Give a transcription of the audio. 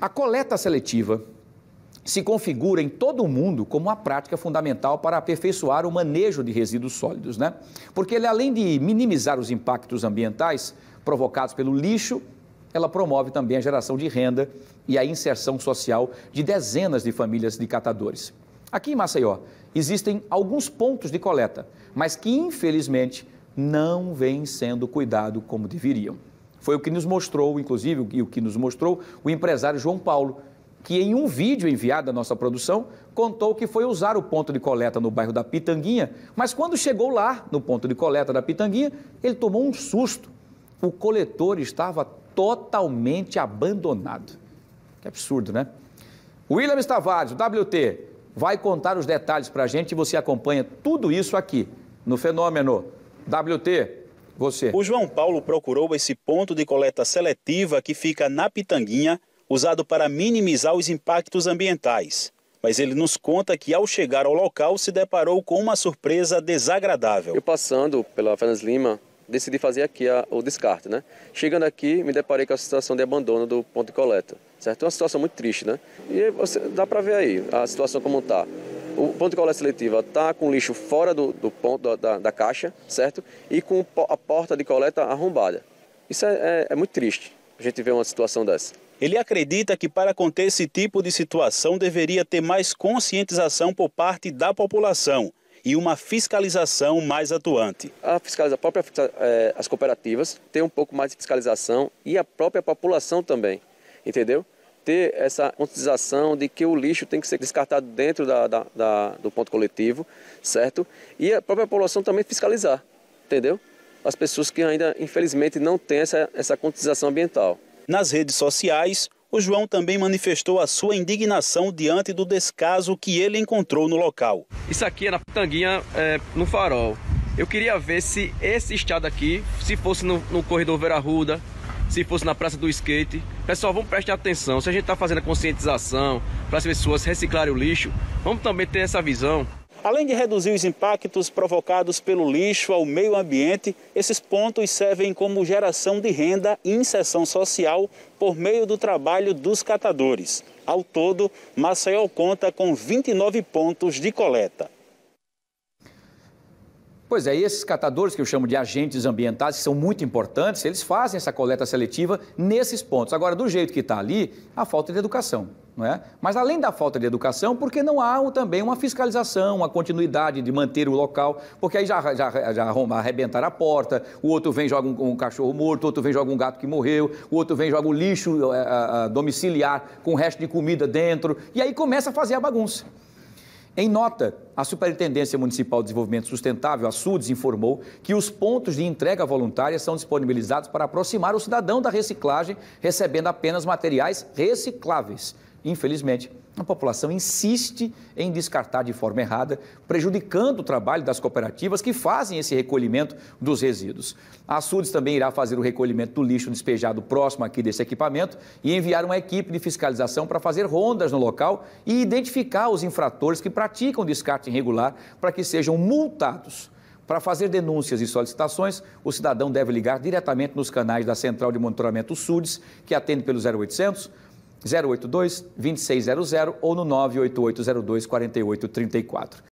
A coleta seletiva se configura em todo o mundo como uma prática fundamental para aperfeiçoar o manejo de resíduos sólidos, né? Porque ele, além de minimizar os impactos ambientais provocados pelo lixo, ela promove também a geração de renda e a inserção social de dezenas de famílias de catadores. Aqui em Maceió, existem alguns pontos de coleta, mas que infelizmente não vêm sendo cuidados como deveriam. Foi o que nos mostrou, inclusive, e o que nos mostrou o empresário João Paulo, que em um vídeo enviado à nossa produção contou que foi usar o ponto de coleta no bairro da Pitanguinha, mas quando chegou lá, no ponto de coleta da Pitanguinha, ele tomou um susto. O coletor estava totalmente abandonado. Que absurdo, né? William Tavares, WT, vai contar os detalhes para a gente e você acompanha tudo isso aqui no Fenômeno. WT, você. O João Paulo procurou esse ponto de coleta seletiva que fica na Pitanguinha, usado para minimizar os impactos ambientais. Mas ele nos conta que ao chegar ao local se deparou com uma surpresa desagradável. Eu passando pela Fernandes Lima, decidi fazer aqui a, o descarte, né? Chegando aqui, me deparei com a situação de abandono do ponto de coleta, certo? É uma situação muito triste, né? E você, dá para ver aí a situação como está o ponto de coleta seletiva está com o lixo fora do, do ponto da, da, da, caixa, certo? E com a porta de coleta arrombada. Isso é, é, é muito triste, a gente vê uma situação dessa. Ele acredita que para conter esse tipo de situação deveria ter mais conscientização por parte da população e uma fiscalização mais atuante. A, fiscaliza, a própria, é, as cooperativas têm um pouco mais de fiscalização e a própria população também, entendeu? ter essa conscientização de que o lixo tem que ser descartado dentro da, da, da, do ponto coletivo, certo? E a própria população também fiscalizar, entendeu? As pessoas que ainda, infelizmente, não têm essa, essa conscientização ambiental. Nas redes sociais, o João também manifestou a sua indignação diante do descaso que ele encontrou no local. Isso aqui é na Tanguinha, é, no Farol. Eu queria ver se esse estado aqui, se fosse no, no corredor Vera Ruda, se fosse na Praça do Skate. Pessoal, vamos prestar atenção. Se a gente está fazendo a conscientização para as pessoas reciclarem o lixo, vamos também ter essa visão. Além de reduzir os impactos provocados pelo lixo ao meio ambiente, esses pontos servem como geração de renda e inserção social por meio do trabalho dos catadores. Ao todo, Maceió conta com 29 pontos de coleta. Pois é, esses catadores que eu chamo de agentes ambientais, que são muito importantes, eles fazem essa coleta seletiva nesses pontos. Agora, do jeito que está ali, a falta de educação. Não é? Mas além da falta de educação, porque não há também uma fiscalização, uma continuidade de manter o local, porque aí já, já, já arrebentaram a porta, o outro vem joga um, um cachorro morto, o outro vem joga um gato que morreu, o outro vem joga um lixo é, a, a, domiciliar com o resto de comida dentro, e aí começa a fazer a bagunça. Em nota, a Superintendência Municipal de Desenvolvimento Sustentável, a SUDES, informou que os pontos de entrega voluntária são disponibilizados para aproximar o cidadão da reciclagem, recebendo apenas materiais recicláveis. Infelizmente, a população insiste em descartar de forma errada, prejudicando o trabalho das cooperativas que fazem esse recolhimento dos resíduos. A SUDES também irá fazer o recolhimento do lixo despejado próximo aqui desse equipamento e enviar uma equipe de fiscalização para fazer rondas no local e identificar os infratores que praticam descarte irregular para que sejam multados. Para fazer denúncias e solicitações, o cidadão deve ligar diretamente nos canais da Central de Monitoramento SUDES, que atende pelo 0800 082 2600 ou no 98802 4834.